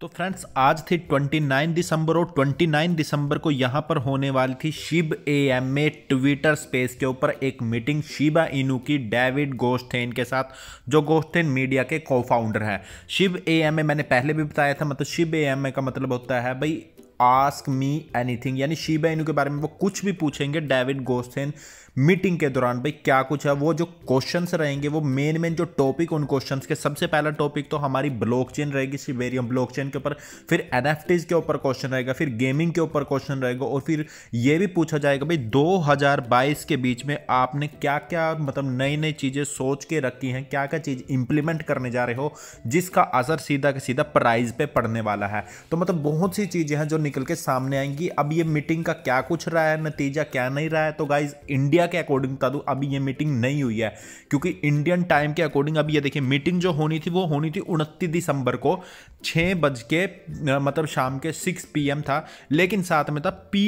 तो फ्रेंड्स आज थी 29 दिसंबर और 29 दिसंबर को यहाँ पर होने वाली थी SHIB A M A Twitter space के ऊपर एक मीटिंग शिबा इनू की डेविड गोस्टेन के साथ जो गोस्टेन मीडिया के को फाउंडर है शिब ए एम ए मैंने पहले भी बताया था मतलब शिब ए एम ए का मतलब होता है भाई आस्क मी एनीथिंग यानी शिबा इनू के बारे में वो कुछ भी पूछेंगे डेविड गोस्टेन मीटिंग के दौरान भाई क्या कुछ है वो जो क्वेश्चन रहेंगे वो मेन मेन जो टॉपिक उन क्वेश्चन के सबसे पहला टॉपिक तो हमारी ब्लॉकचेन रहेगी ब्लॉक ब्लॉकचेन के ऊपर फिर एन के ऊपर क्वेश्चन रहेगा फिर गेमिंग के ऊपर क्वेश्चन रहेगा और फिर ये भी पूछा जाएगा भाई दो के बीच में आपने क्या क्या मतलब नई नई चीज़ें सोच के रखी हैं क्या क्या चीज़ इंप्लीमेंट करने जा रहे हो जिसका असर सीधा के सीधा प्राइज पे पड़ने वाला है तो मतलब बहुत सी चीज़ें हैं जो निकल के सामने आएंगी अब ये मीटिंग का क्या कुछ रहा है नतीजा क्या नहीं रहा है तो गाइज इंडिया इंडिया के अकॉर्डिंग बता दूँ अभी ये मीटिंग नहीं हुई है क्योंकि इंडियन टाइम के अकॉर्डिंग अभी ये देखिए मीटिंग जो होनी थी वो होनी थी उनतीस दिसंबर को छः बज के मतलब शाम के सिक्स पी था लेकिन साथ में था पी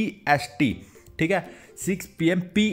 ठीक है 6 पी एम पी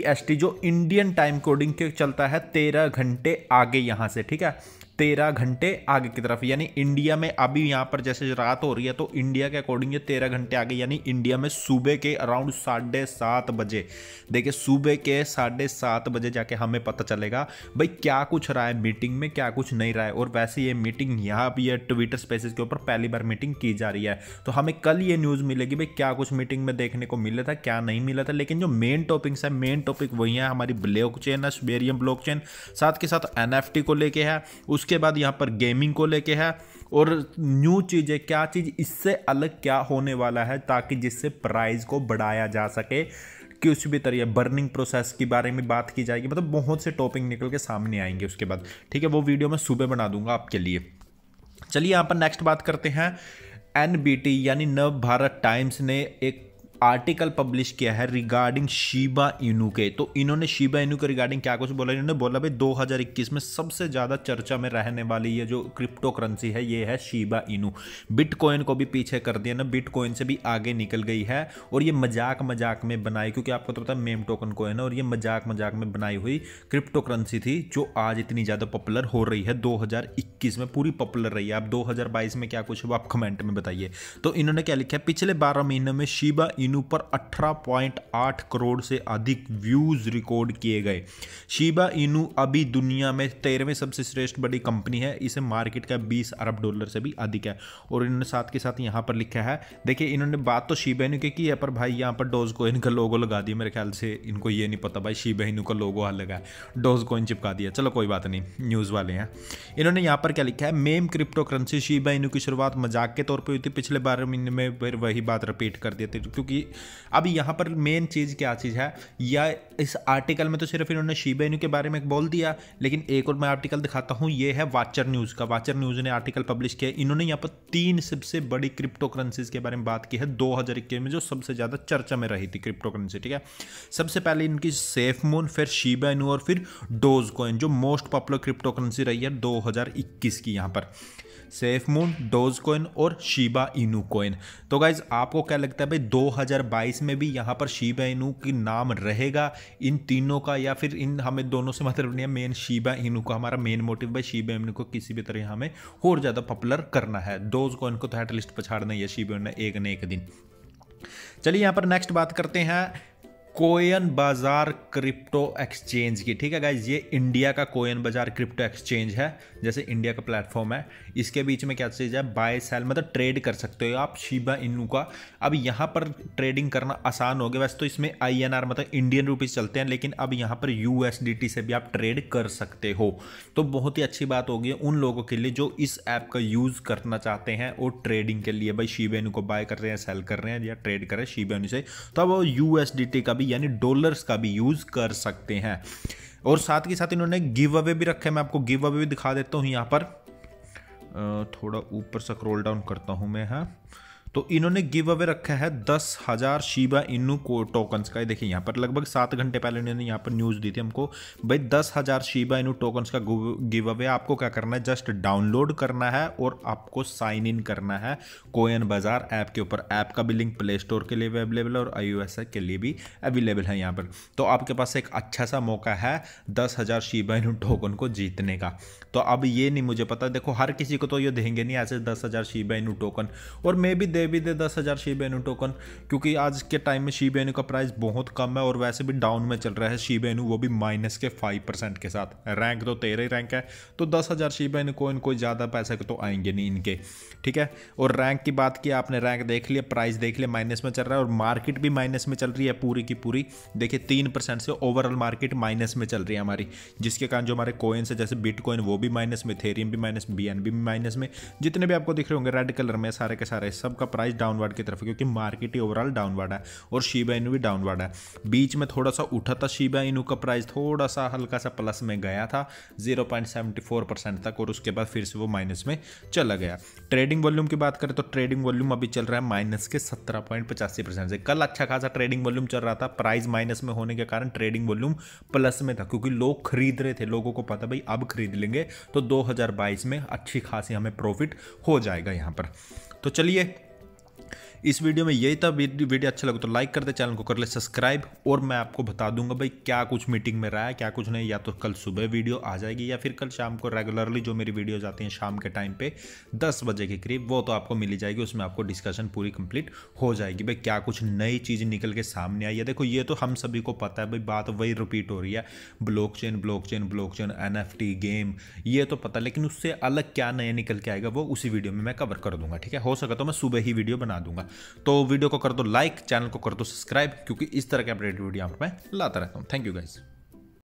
जो इंडियन टाइम कोडिंग के चलता है 13 घंटे आगे यहाँ से ठीक है तेरह घंटे आगे की तरफ यानी इंडिया में अभी यहाँ पर जैसे रात हो रही है तो इंडिया के अकॉर्डिंग ये तेरह घंटे आगे यानी इंडिया में सुबह के अराउंड साढ़े सात बजे देखिए सुबह के साढ़े सात बजे जाके हमें पता चलेगा भाई क्या कुछ रहा है मीटिंग में क्या कुछ नहीं रहा है और वैसे ये मीटिंग यहाँ भी है ट्विटर स्पेसिस के ऊपर पहली बार मीटिंग की जा रही है तो हमें कल ये न्यूज़ मिलेगी भाई क्या कुछ मीटिंग में देखने को मिला था क्या नहीं मिला था लेकिन जो मेन टॉपिक्स है मेन टॉपिक वही है हमारी ब्लॉक चेन है ब्लॉक चेन साथ के साथ एन को लेके है उस उसके बाद यहाँ पर गेमिंग को लेके है और न्यू चीज़ें क्या चीज़ इससे अलग क्या होने वाला है ताकि जिससे प्राइस को बढ़ाया जा सके किसी भी तरह बर्निंग प्रोसेस के बारे में बात की जाएगी मतलब बहुत से टॉपिक निकल के सामने आएंगे उसके बाद ठीक है वो वीडियो मैं सुबह बना दूंगा आपके लिए चलिए यहाँ पर नेक्स्ट बात करते हैं एन यानी नव भारत टाइम्स ने एक आर्टिकल पब्लिश किया है रिगार्डिंग शिबा इनू के तो इन्होंने शिबा इनू के रिगार्डिंग क्या कुछ बोला इन्होंने बोला भाई 2021 में सबसे ज़्यादा चर्चा में रहने वाली ये जो क्रिप्टो करेंसी है ये है शिबा इनू बिटकॉइन को भी पीछे कर दिया ना बिटकॉइन से भी आगे निकल गई है और ये मजाक मजाक में बनाई क्योंकि आपको तो पता है मेम टोकन को है और ये मजाक मजाक में बनाई हुई क्रिप्टो करेंसी थी जो आज इतनी ज़्यादा पॉपुलर हो रही है दो में पूरी पॉपुलर रही है आप दो में क्या कुछ आप कमेंट में बताइए तो इन्होंने क्या लिखा है पिछले बारह महीनों में शिबा मीनू पर 18.8 करोड़ से अधिक व्यूज रिकॉर्ड किए गए शिबा इनू अभी दुनिया में तेरहवें सबसे श्रेष्ठ बड़ी कंपनी है इसे मार्केट का 20 अरब डॉलर से भी अधिक है और इन्होंने साथ के साथ यहाँ पर लिखा है देखिए इन्होंने बात तो शिबा इनू की है पर भाई यहाँ पर डोज कोइन का लोगो लगा दिया मेरे ख्याल से इनको ये नहीं पता भाई शिबा इनू का लोगो अलग है डोज कोइन चिपका दिया चलो कोई बात नहीं न्यूज़ वाले हैं इन्होंने यहाँ पर क्या लिखा है ma'am crypto currency Shiba Inu की शुरुआत मजाक के तौर पर हुई थी पिछले बारह महीने में फिर वही बात रिपीट कर दिया थी क्योंकि कि अब यहाँ पर मेन चीज़ क्या चीज़ है या इस आर्टिकल में तो सिर्फ इन्होंने शीबेन्यू के बारे में बोल दिया लेकिन एक और मैं आर्टिकल दिखाता हूँ ये है वाचर न्यूज़ का वाचर न्यूज़ ने आर्टिकल पब्लिश किया इन्होंने यहाँ पर तीन सबसे बड़ी क्रिप्टो करेंसीज के बारे में बात की है दो में जो सबसे ज़्यादा चर्चा में रही थी क्रिप्टो करेंसी ठीक है सबसे पहले इनकी सेफ मून फिर शीबेन्यू और फिर डोज कॉइन जो मोस्ट पॉपुलर क्रिप्टो करेंसी रही है दो की यहाँ पर सेफ मून डोज कोइन और शीबा इनू कोइन तो गाइज आपको क्या लगता है भाई 2022 में भी यहाँ पर शीबा इनू की नाम रहेगा इन तीनों का या फिर इन हमें दोनों से मतलब नहीं है मेन शीबा इनू का हमारा मेन मोटिव भाई शीबा इनू को किसी भी तरह हमें और ज़्यादा पॉपुलर करना है डोज कोइन को तो हेटलिस्ट पछाड़ना ही है शीबा इनू ने एक न एक दिन चलिए यहाँ पर नेक्स्ट बात करते हैं कोयन बाजार क्रिप्टो एक्सचेंज की ठीक है गाइज ये इंडिया का कोयन बाजार क्रिप्टो एक्सचेंज है जैसे इंडिया का प्लेटफॉर्म है इसके बीच में क्या चीज़ है बाय सेल मतलब ट्रेड कर सकते हो आप शिबा इनू का अब यहाँ पर ट्रेडिंग करना आसान हो गया वैसे तो इसमें आई मतलब इंडियन रुपीज़ चलते हैं लेकिन अब यहाँ पर यू से भी आप ट्रेड कर सकते हो तो बहुत ही अच्छी बात होगी उन लोगों के लिए जो इस ऐप का यूज़ करना चाहते हैं और ट्रेडिंग के लिए भाई शिबा इनू को बाय कर रहे हैं सेल कर रहे हैं या ट्रेड कर रहे हैं शिबा इनू से तो अब यू का भी भी यानी डॉलर्स का भी यूज़ कर सकते हैं और साथ के साथ इन्होंने गिव अवे भी रखे मैं आपको गिव अवे भी दिखा देता हूँ यहाँ पर थोड़ा ऊपर से क्रोल डाउन करता हूँ मैं हाँ तो इन्होंने गिव अवे रखा है दस हज़ार शिबा इनू को टोकन्स का ये देखिए यहाँ पर लगभग सात घंटे पहले इन्होंने यहाँ पर न्यूज़ दी थी हमको भाई दस हज़ार शिबा इनू टोकन्स का गिव अवे आपको क्या करना है जस्ट डाउनलोड करना है और आपको साइन इन करना है कोयन बाज़ार ऐप के ऊपर ऐप का भी लिंक प्ले स्टोर के लिए भी अवेलेबल है और आई के लिए भी अवेलेबल है यहाँ पर तो आपके पास एक अच्छा सा मौका है दस हज़ार शिबा इनू टोकन को जीतने का तो अब ये नहीं मुझे पता देखो हर किसी को तो ये देंगे नहीं ऐसे दस हज़ार शिबा इनू टोकन और मे भी दे भी दे दस हज़ार शी बेनू टोकन क्योंकि आज के टाइम में शी बेनू का प्राइस बहुत कम है और वैसे भी डाउन में चल रहा है शी बेनू वो भी माइनस के फाइव परसेंट के साथ रैंक तो तेरह ही रैंक है तो दस हज़ार शी बेनू को इनको ज़्यादा पैसे तो आएंगे नहीं इनके ठीक है और रैंक की बात की आपने रैंक देख लिया प्राइस देख लिया माइनस में चल रहा है और मार्केट भी माइनस में चल रही है पूरी की पूरी देखिए तीन से ओवरऑल मार्केट माइनस में चल रही है हमारी जिसके कारण जो हमारे कोइन्स है जैसे बिटकॉइन वो भी माइनस में थेरियम भी माइनस बी भी माइनस में जितने भी आपको दिख रहे होंगे रेड कलर में सारे के सारे सबका प्राइस डाउनवर्ड की तरफ क्योंकि मार्केट ही ओवरऑल डाउनवर्ड है और शीबा इनू भी डाउनवर्ड है बीच में थोड़ा सा उठा था शीबा इनू का प्राइस थोड़ा सा हल्का सा प्लस में गया था जीरो परसेंट तक और उसके बाद फिर से वो माइनस में चला गया ट्रेडिंग वॉल्यूम की बात करें तो ट्रेडिंग वॉल्यूम अभी चल रहा है माइनस के सत्रह पॉइंट पचासी परसेंट से कल अच्छा खासा ट्रेडिंग वॉल्यूम चल रहा था प्राइस माइनस में होने के कारण ट्रेडिंग वॉल्यूम प्लस में था क्योंकि लोग खरीद रहे थे लोगों को पता भाई अब खरीद लेंगे तो 2022 में अच्छी खासी हमें प्रॉफिट हो जाएगा यहाँ पर तो चलिए इस वीडियो में यही था वीडियो अच्छा लगे तो लाइक कर दे चैनल को कर ले सब्सक्राइब और मैं आपको बता दूंगा भाई क्या कुछ मीटिंग में रहा है क्या कुछ नहीं या तो कल सुबह वीडियो आ जाएगी या फिर कल शाम को रेगुलरली जो मेरी वीडियोज आती हैं शाम के टाइम पे दस बजे के करीब वो तो आपको मिली जाएगी उसमें आपको डिस्कशन पूरी कंप्लीट हो जाएगी भाई क्या कुछ नई चीज़ निकल के सामने आई है देखो ये तो हम सभी को पता है भाई बात वही रिपीट हो रही है block blockchain chain N F T game ये तो पता लेकिन उससे अलग क्या नया निकल के आएगा वो उसी वीडियो में मैं कवर कर दूंगा ठीक है हो सका तो मैं सुबह ही वीडियो बना दूंगा तो वीडियो को कर दो लाइक चैनल को कर दो सब्सक्राइब क्योंकि इस तरह के अपडेट वीडियो आप मैं लाता रहता हूँ थैंक यू गाइज़